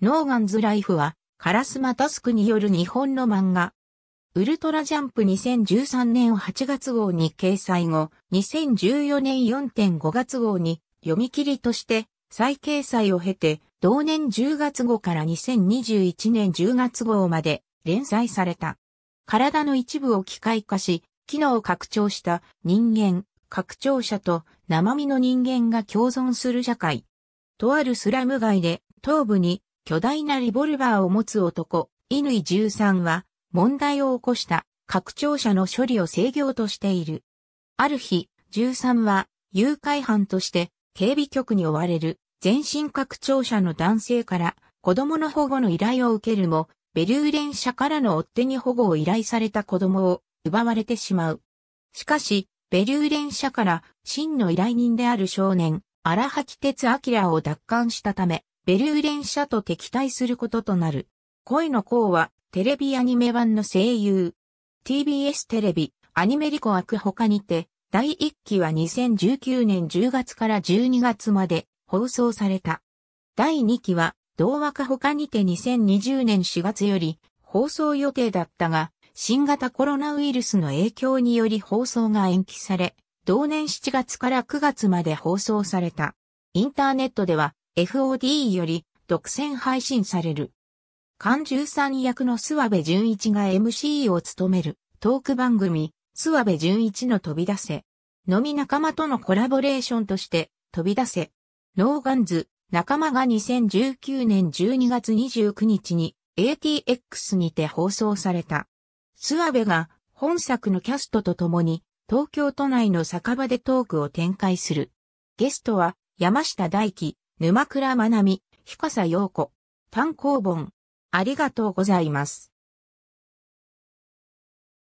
ノーガンズライフは、カラスマタスクによる日本の漫画。ウルトラジャンプ2013年8月号に掲載後、2014年4.5月号に読み切りとして再掲載を経て、同年10月号から2021年10月号まで連載された。体の一部を機械化し、機能を拡張した人間、拡張者と生身の人間が共存する社会。とあるスラム街で頭部に巨大なリボルバーを持つ男、乾13は、問題を起こした拡張者の処理を制御としている。ある日、13は、誘拐犯として、警備局に追われる、全身拡張者の男性から、子供の保護の依頼を受けるも、ベルーレン社からの追っ手に保護を依頼された子供を奪われてしまう。しかし、ベルーレン社から真の依頼人である少年、荒垣哲明を奪還したため、ベルーレン社と敵対することとなる。恋の子は、テレビアニメ版の声優。TBS テレビ、アニメリコ枠他にて、第1期は2019年10月から12月まで放送された。第2期は、同枠他にて2020年4月より放送予定だったが、新型コロナウイルスの影響により放送が延期され、同年7月から9月まで放送された。インターネットでは FOD より独占配信される。関十三役の諏訪部淳一が MC を務めるトーク番組、諏訪部淳一の飛び出せ。飲み仲間とのコラボレーションとして飛び出せ。ノーガンズ、仲間が2019年12月29日に ATX にて放送された。諏訪部が本作のキャストと共に東京都内の酒場でトークを展開する。ゲストは山下大輝、沼倉まなみ、日笠陽子、単行本。ありがとうございます。